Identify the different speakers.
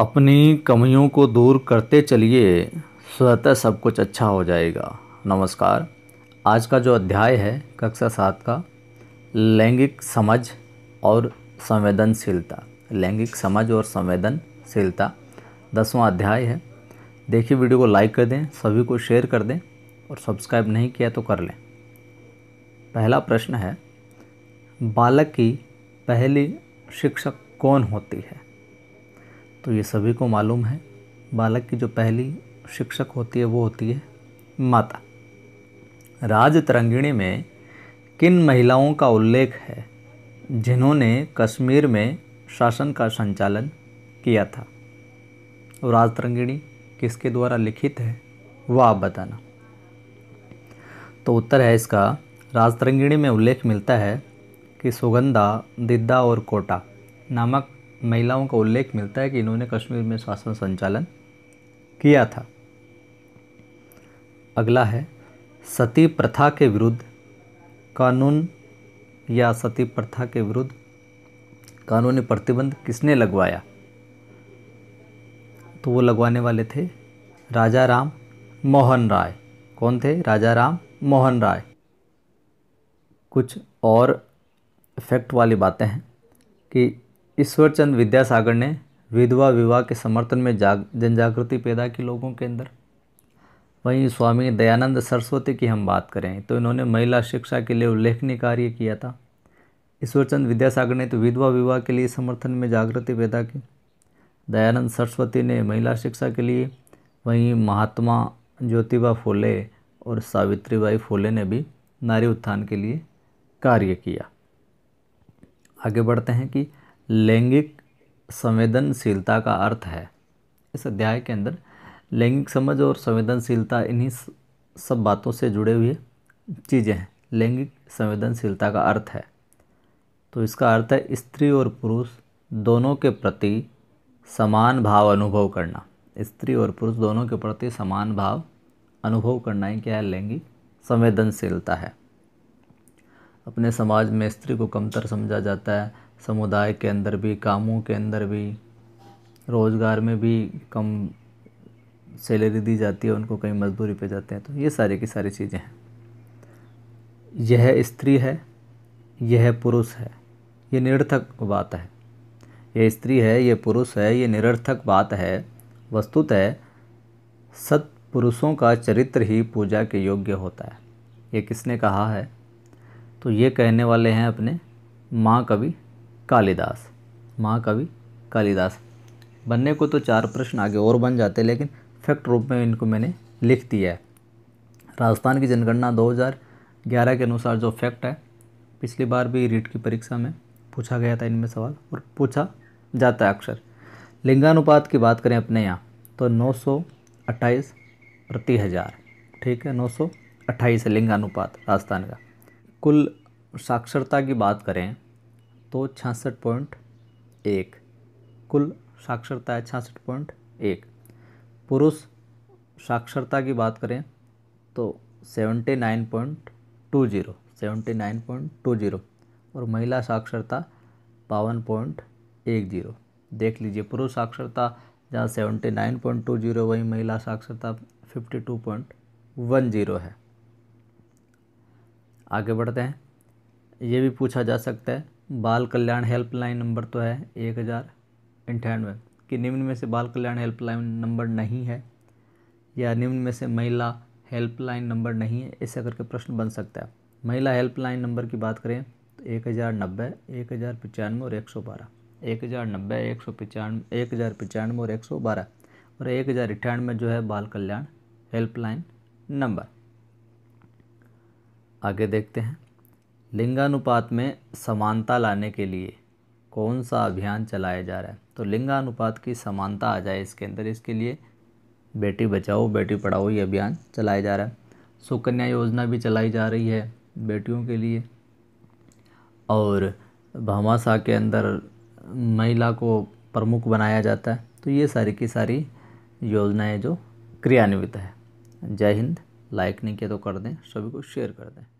Speaker 1: अपनी कमियों को दूर करते चलिए स्वतः सब कुछ अच्छा हो जाएगा नमस्कार आज का जो अध्याय है कक्षा सात का लैंगिक समझ और संवेदनशीलता लैंगिक समझ और संवेदनशीलता दसवां अध्याय है देखिए वीडियो को लाइक कर दें सभी को शेयर कर दें और सब्सक्राइब नहीं किया तो कर लें पहला प्रश्न है बालक की पहली शिक्षक कौन होती है तो ये सभी को मालूम है बालक की जो पहली शिक्षक होती है वो होती है माता राज तरंगिणी में किन महिलाओं का उल्लेख है जिन्होंने कश्मीर में शासन का संचालन किया था राज तरंगिणी किसके द्वारा लिखित है वह आप बताना तो उत्तर है इसका राज तरंगिणी में उल्लेख मिलता है कि सुगंधा दिद्दा और कोटा नामक महिलाओं का उल्लेख मिलता है कि इन्होंने कश्मीर में शासन संचालन किया था अगला है सती प्रथा के विरुद्ध कानून या सती प्रथा के विरुद्ध कानूनी प्रतिबंध किसने लगवाया तो वो लगवाने वाले थे राजा राम मोहन राय कौन थे राजा राम मोहन राय कुछ और इफेक्ट वाली बातें हैं कि ईश्वरचंद विद्यासागर ने विधवा विवाह के समर्थन में जाग जनजागृति पैदा की लोगों के अंदर वहीं स्वामी दयानंद सरस्वती की हम बात करें तो इन्होंने महिला शिक्षा के लिए उल्लेखनीय कार्य किया था ईश्वरचंद विद्यासागर ने तो विधवा विवाह के लिए समर्थन में जागृति पैदा की दयानंद सरस्वती ने महिला शिक्षा के लिए वहीं महात्मा ज्योतिबा फूले और सावित्रीबाई फूले ने भी नारी उत्थान के लिए कार्य किया आगे बढ़ते हैं कि लैंगिक संवेदनशीलता का अर्थ है इस अध्याय के अंदर लैंगिक समझ और संवेदनशीलता इन्हीं सब बातों से जुड़े हुए चीज़ें हैं लैंगिक संवेदनशीलता का अर्थ है तो इसका अर्थ है स्त्री और पुरुष दोनों के प्रति समान भाव अनुभव करना स्त्री और पुरुष दोनों के प्रति समान भाव अनुभव करना ही क्या है लैंगिक संवेदनशीलता है अपने समाज में स्त्री को कमतर समझा जाता है समुदाय के अंदर भी कामों के अंदर भी रोज़गार में भी कम सैलरी दी जाती है उनको कहीं मजदूरी पे जाते हैं तो ये सारे की सारी चीज़ें हैं यह स्त्री है यह पुरुष है ये निरर्थक बात है यह स्त्री है यह पुरुष है ये निरर्थक बात है वस्तुतः सत्पुरुषों का चरित्र ही पूजा के योग्य होता है ये किसने कहा है तो ये कहने वाले हैं अपने माँ कवि कालिदास महाकवि कालिदास बनने को तो चार प्रश्न आगे और बन जाते लेकिन फैक्ट रूप में इनको मैंने लिख दिया है राजस्थान की जनगणना 2011 के अनुसार जो फैक्ट है पिछली बार भी रीट की परीक्षा में पूछा गया था इनमें सवाल और पूछा जाता है अक्सर लिंगानुपात की बात करें अपने यहाँ तो नौ प्रति हज़ार ठीक है नौ है लिंगानुपात राजस्थान का कुल साक्षरता की बात करें तो छियासठ पॉइंट एक कुल साक्षरता है छियासठ पॉइंट एक पुरुष साक्षरता की बात करें तो seventy nine point two zero seventy nine point two zero और महिला साक्षरता बावन पॉइंट एक जीरो देख लीजिए पुरुष साक्षरता जहाँ seventy nine point two zero वहीं महिला साक्षरता fifty two point one zero है आगे बढ़ते हैं ये भी पूछा जा सकता है बाल कल्याण हेल्पलाइन नंबर तो है एक हज़ार अंठानवे कि निम्न में से बाल कल्याण हेल्पलाइन नंबर नहीं है या निम्न में से महिला हेल्पलाइन नंबर नहीं है ऐसा करके प्रश्न बन सकता है महिला हेल्पलाइन नंबर की बात करें तो एक हज़ार नब्बे एक हज़ार पचानवे और एक सौ बारह एक हज़ार नब्बे एक सौ पचानवे एक हज़ार पचानवे और एक सौ बारह और एक हज़ार अट्ठानवे जो है बाल कल्याण हेल्पलाइन नंबर आगे देखते हैं लिंगानुपात में समानता लाने के लिए कौन सा अभियान चलाया जा रहा है तो लिंगानुपात की समानता आ जाए इसके अंदर इसके लिए बेटी बचाओ बेटी पढ़ाओ ये अभियान चलाया जा रहा है सुकन्या योजना भी चलाई जा रही है बेटियों के लिए और भामाशाह के अंदर महिला को प्रमुख बनाया जाता है तो ये सारी की सारी योजनाएं जो क्रियान्वित है जय हिंद लाइक नहीं किया तो कर दें सभी को शेयर कर दें